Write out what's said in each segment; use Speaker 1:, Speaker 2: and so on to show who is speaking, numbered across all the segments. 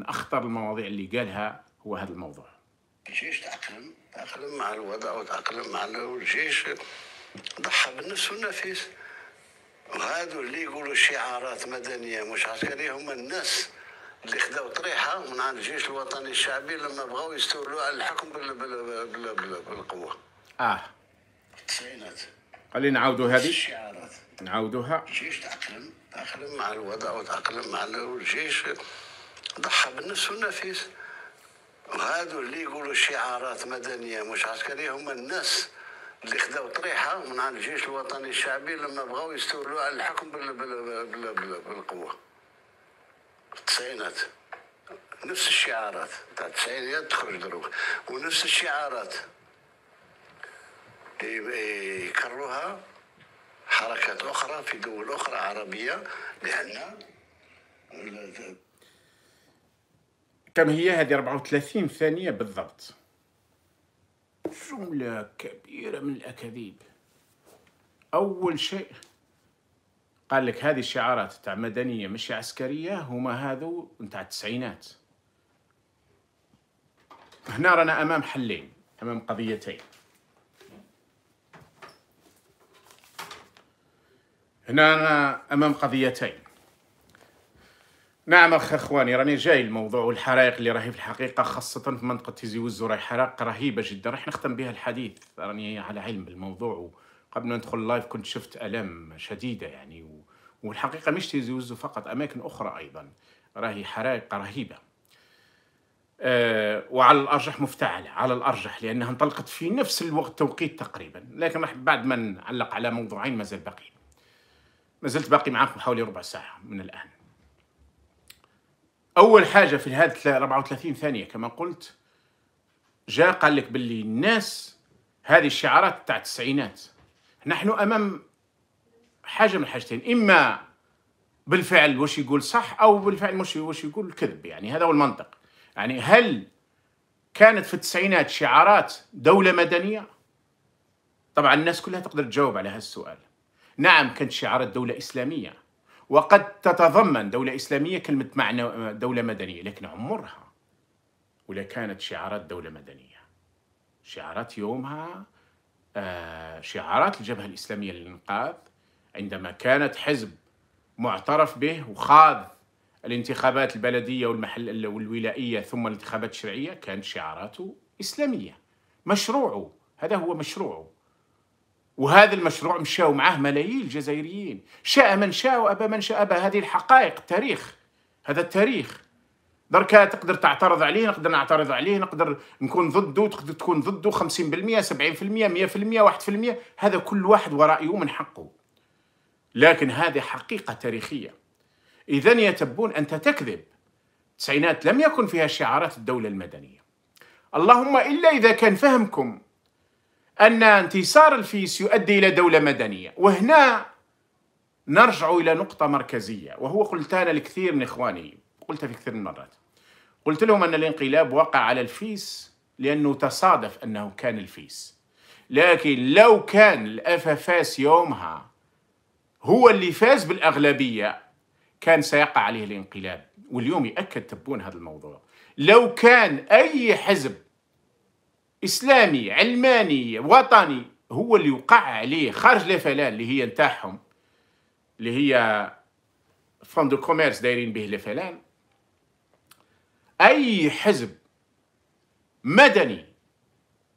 Speaker 1: من اخطر المواضيع اللي قالها هو هذا الموضوع الجيش تاقلم تاقلم مع الوضع وتاقلم مع الجيش ضحى بالنفس والنفيس وهذو اللي يقولوا شعارات مدنيه مش عسكريه يعني هما الناس اللي خداو طريحه من عند الجيش الوطني الشعبي لما بغاو يستولوا على الحكم بالقوه. اه. التسعينات. خلينا نعاودوا هذه. الشعارات. نعاودوها. الجيش تاقلم تاقلم مع الوضع وتاقلم مع الجيش ضحى بالنفس والنفيس وهذو اللي يقولوا شعارات مدنيه مش عسكريه هم الناس اللي خداو طريحه من عند الجيش الوطني الشعبي لما بغاو يستولوا على الحكم بال بال بال بال بالقوه التسعينات نفس الشعارات تاع التسعينات تخرج دروك ونفس الشعارات يكروها حركات اخرى في دول اخرى عربيه لان كم هي هذه 34 ثانية بالضبط جملة كبيرة من الأكاذيب أول شيء قال لك هذه الشعارات تاع مدنية مش عسكرية هما هذو نتاع التسعينات هنا رانا أمام حلين أمام قضيتين هنا أنا أمام قضيتين نعم اخ اخواني راني جاي الموضوع والحرائق اللي راهي في الحقيقه خاصه في منطقه تيزي وزو راهي حرائق رهيبه جدا راح نختم بها الحديث راني على علم بالموضوع وقبل ما ندخل اللايف كنت شفت الام شديده يعني و... والحقيقه مش تيزي وزو فقط اماكن اخرى ايضا راهي حرائق رهيبه أه وعلى الارجح مفتعله على الارجح لانها انطلقت في نفس الوقت توقيت تقريبا لكن راح بعد ما نعلق على موضوعين مازال باقي مازلت باقي معاكم حوالي ربع ساعه من الان اول حاجه في هذه 34 ثانيه كما قلت جاء قال لك باللي الناس هذه الشعارات تاع التسعينات نحن امام حاجه من حاجتين اما بالفعل واش يقول صح او بالفعل مش واش يقول كذب يعني هذا هو المنطق يعني هل كانت في التسعينات شعارات دوله مدنيه طبعا الناس كلها تقدر تجاوب على هذا السؤال نعم كانت شعارات دوله اسلاميه وقد تتضمن دولة إسلامية كلمة معنى دولة مدنية لكن عمرها ولا كانت شعارات دولة مدنية شعارات يومها آه شعارات الجبهة الإسلامية للإنقاذ عندما كانت حزب معترف به وخاض الانتخابات البلدية والمحل والولائية ثم الانتخابات الشرعية كانت شعاراته إسلامية مشروعه هذا هو مشروعه وهذا المشروع مشاو معاه ملايين الجزائريين شاء من شاء وابى من شاء ابى هذه الحقائق التاريخ هذا التاريخ دركا تقدر تعترض عليه نقدر نعترض عليه نقدر نكون ضده تقدر تكون ضده 50% 70% 100% 1% هذا كل واحد ورأيه من حقه لكن هذه حقيقة تاريخية إذا يتبون أنت تكذب التسعينات لم يكن فيها شعارات الدولة المدنية اللهم إلا إذا كان فهمكم أن انتصار الفيس يؤدي إلى دولة مدنية وهنا نرجع إلى نقطة مركزية وهو قلتها أنا لكثير من إخواني قلتها في كثير من المرات قلت لهم أن الانقلاب وقع على الفيس لأنه تصادف أنه كان الفيس لكن لو كان الأفافاس يومها هو اللي فاز بالأغلبية كان سيقع عليه الانقلاب واليوم يأكد تبون هذا الموضوع لو كان أي حزب اسلامي علماني وطني هو اللي وقع عليه خارج لفلان اللي هي نتاعهم اللي هي فون دو كوميرس دايرين به لفلان اي حزب مدني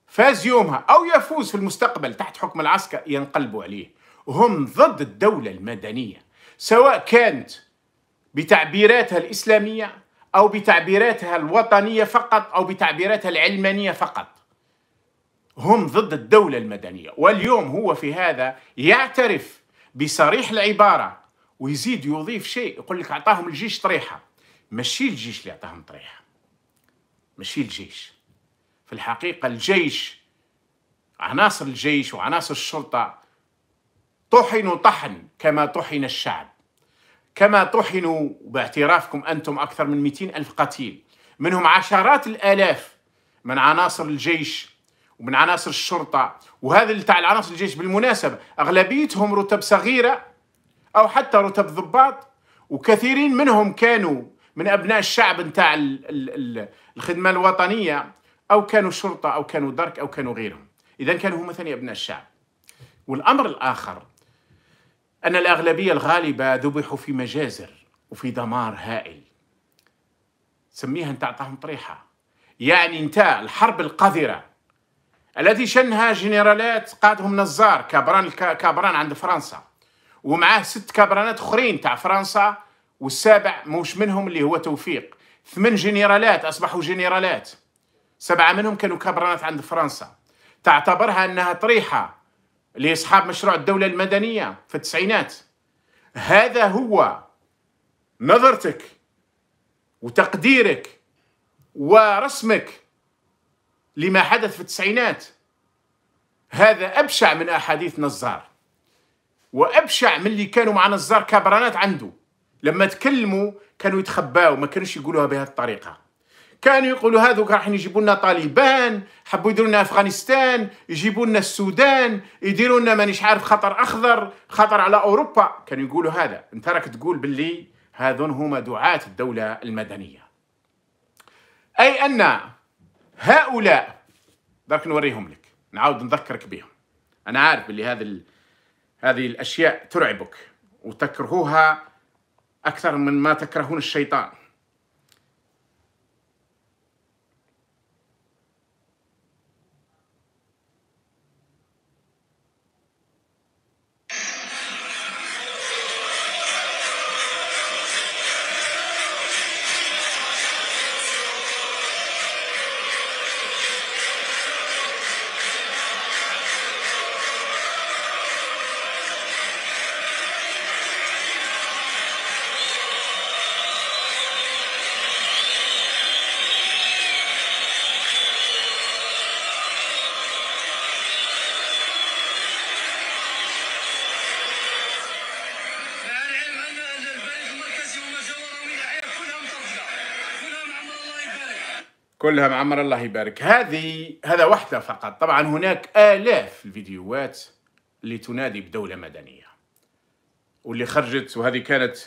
Speaker 1: فاز يومها او يفوز في المستقبل تحت حكم العسكر ينقلبوا عليه هم ضد الدوله المدنيه سواء كانت بتعبيراتها الاسلاميه او بتعبيراتها الوطنيه فقط او بتعبيراتها العلمانيه فقط هم ضد الدولة المدنية واليوم هو في هذا يعترف بصريح العبارة ويزيد يضيف شيء يقول لك أعطاهم الجيش طريحة ماشي الجيش اللي أعطاهم طريحة ماشي الجيش في الحقيقة الجيش عناصر الجيش وعناصر الشرطة طحنوا طحن كما طحن الشعب كما طحنوا باعترافكم أنتم أكثر من 200 ألف قتيل منهم عشرات الآلاف من عناصر الجيش ومن عناصر الشرطه وهذا تاع العناصر الجيش بالمناسبه اغلبيتهم رتب صغيره او حتى رتب ضباط وكثيرين منهم كانوا من ابناء الشعب نتاع الخدمه الوطنيه او كانوا شرطه او كانوا درك او كانوا غيرهم اذا كانوا هم ثاني ابناء الشعب والامر الاخر ان الاغلبيه الغالبه ذبحوا في مجازر وفي دمار هائل سميها انت اعطاهم طريحه يعني انت الحرب القذره التي شنها جنرالات قادهم نزار كابران كابران عند فرنسا ومعاه ست كابرانات اخرين تاع فرنسا والسابع موش منهم اللي هو توفيق ثمان جنرالات اصبحوا جنرالات سبعه منهم كانوا كابرانات عند فرنسا تعتبرها انها طريحه لاصحاب مشروع الدوله المدنيه في التسعينات هذا هو نظرتك وتقديرك ورسمك لما حدث في التسعينات هذا أبشع من أحاديث نزار وأبشع من اللي كانوا مع نزار كبرانات عنده لما تكلموا كانوا يتخباوا ما كانوش يقولوها بهذه الطريقة كانوا يقولوا هذوك راح يجيبوا لنا طالبان حبوا يديروا لنا افغانستان يجيبوا لنا السودان يديروا لنا مانيش عارف خطر اخضر خطر على اوروبا كانوا يقولوا هذا انت راك تقول باللي هذون هما دعاة الدولة المدنية اي ان هؤلاء درك نوريهم لك نعاود نذكرك بهم انا عارف اللي هذه ال... هذه الاشياء ترعبك وتكرهوها اكثر من ما تكرهون الشيطان كلها معمر الله يبارك هذه هذا وحده فقط طبعا هناك آلاف الفيديوهات اللي تنادي بدولة مدنية واللي خرجت وهذه كانت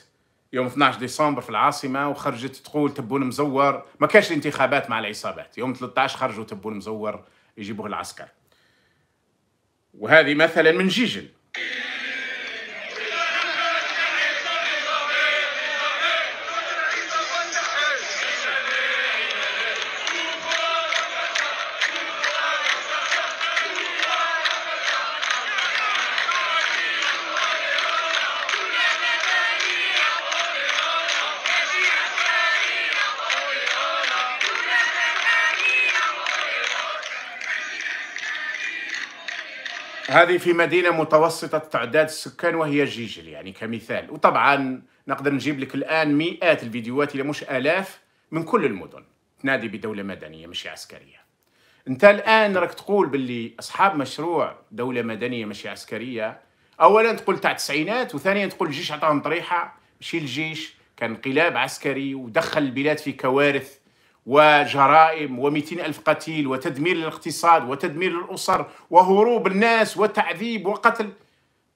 Speaker 1: يوم 12 ديسمبر في العاصمة وخرجت تقول تبون مزور ما كانش انتخابات مع العصابات يوم 13 خرجوا تبون مزور يجيبوه العسكر وهذه مثلا من جيجل هذه في مدينة متوسطة تعداد السكان وهي جيجل يعني كمثال وطبعا نقدر نجيب لك الآن مئات الفيديوهات إلى مش آلاف من كل المدن تنادي بدولة مدنية مش عسكرية انت الآن راك تقول باللي أصحاب مشروع دولة مدنية مش عسكرية أولا تقول تاع التسعينات وثانيا تقول الجيش عطاهم طريحة مشي الجيش كان انقلاب عسكري ودخل البلاد في كوارث وجرائم ألف قتيل وتدمير للاقتصاد وتدمير للأسر وهروب الناس وتعذيب وقتل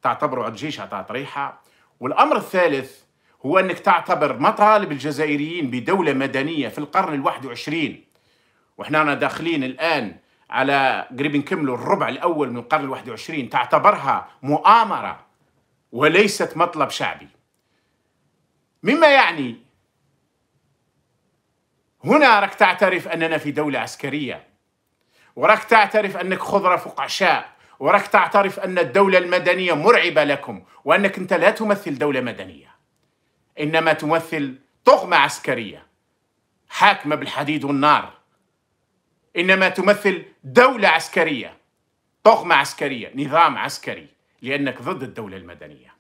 Speaker 1: تعتبر الجيش عطاء طريحة والأمر الثالث هو أنك تعتبر مطالب الجزائريين بدولة مدنية في القرن الواحد وعشرين وإحنا داخلين الآن على قريب نكملوا الربع الأول من القرن الواحد وعشرين تعتبرها مؤامرة وليست مطلب شعبي مما يعني هنا راك تعترف أننا في دولة عسكرية وراك تعترف أنك خضرة فقعشاء وراك تعترف أن الدولة المدنية مرعبة لكم وأنك أنت لا تمثل دولة مدنية إنما تمثل طغمة عسكرية حاكمة بالحديد والنار إنما تمثل دولة عسكرية طغمة عسكرية نظام عسكري لأنك ضد الدولة المدنية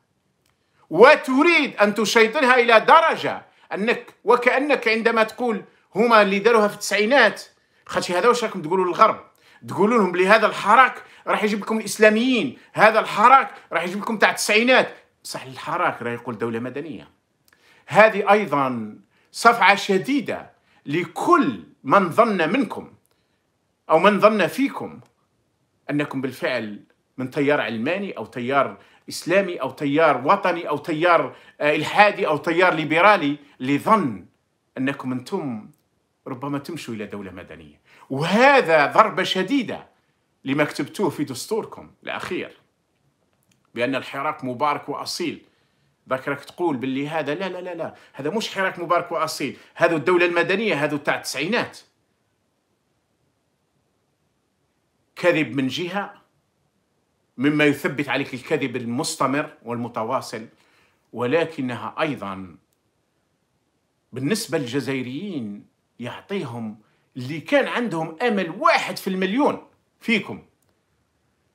Speaker 1: وتريد أن تشيطنها إلى درجة أنك وكأنك عندما تقول هما اللي داروها في التسعينات خاطر هذا واش راكم تقولوا للغرب تقولوا لهم بلي هذا الحراك راح يجيب لكم الاسلاميين هذا الحراك راح يجيب لكم تاع التسعينات بصح الحراك راه يقول دوله مدنيه هذه ايضا صفعه شديده لكل من ظن منكم او من ظن فيكم انكم بالفعل من تيار علماني او تيار اسلامي او تيار وطني او تيار آه، الحادي او تيار ليبرالي لظن انكم انتم ربما تمشوا إلى دولة مدنية وهذا ضربة شديدة لما كتبتوه في دستوركم الأخير بأن الحراك مبارك وأصيل ذكرك تقول باللي هذا لا لا لا لا هذا مش حراك مبارك وأصيل هذا الدولة المدنية هذا تاع التسعينات كذب من جهة مما يثبت عليك الكذب المستمر والمتواصل ولكنها أيضا بالنسبة للجزائريين يعطيهم اللي كان عندهم امل واحد في المليون فيكم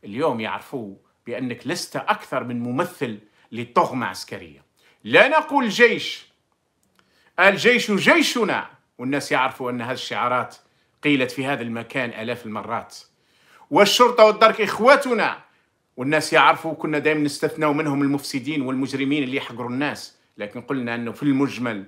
Speaker 1: اليوم يعرفوا بانك لست اكثر من ممثل لطغمه عسكريه لا نقول جيش الجيش جيشنا والناس يعرفوا ان هذه الشعارات قيلت في هذا المكان الاف المرات والشرطه والدرك اخواتنا والناس يعرفوا كنا دائما نستثنوا منهم المفسدين والمجرمين اللي يحقروا الناس لكن قلنا انه في المجمل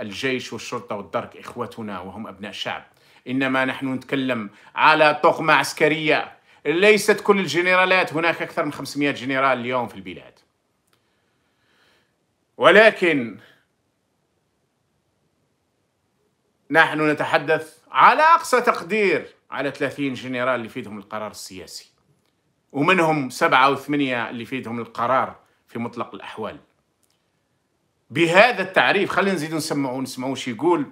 Speaker 1: الجيش والشرطة والدرك إخوتنا وهم أبناء شعب إنما نحن نتكلم على طغمة عسكرية ليست كل الجنرالات هناك أكثر من 500 جنرال اليوم في البلاد ولكن نحن نتحدث على أقصى تقدير على 30 جنرال اللي فيدهم القرار السياسي ومنهم سبعة أو ثمانية اللي فيدهم القرار في مطلق الأحوال بهذا التعريف خلينا نزيدوا نسمعوا نسمعوا شو يقول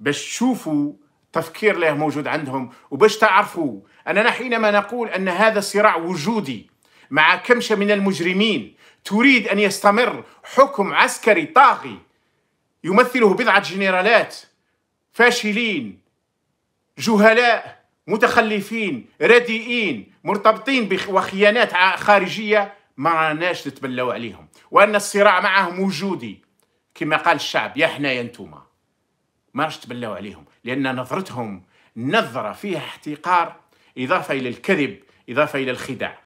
Speaker 1: باش تشوفوا تفكير له موجود عندهم وباش تعرفوا أننا حينما نقول أن هذا صراع وجودي مع كمشة من المجرمين تريد أن يستمر حكم عسكري طاغي يمثله بضعة جنرالات فاشلين جهلاء متخلفين رديئين مرتبطين وخيانات خارجية ما راناش نتبلوا عليهم وأن الصراع معهم وجودي كما قال الشعب يا حنايا نتوما ما راش تبلاو عليهم لان نظرتهم نظره فيها احتقار اضافه الى الكذب اضافه الى الخداع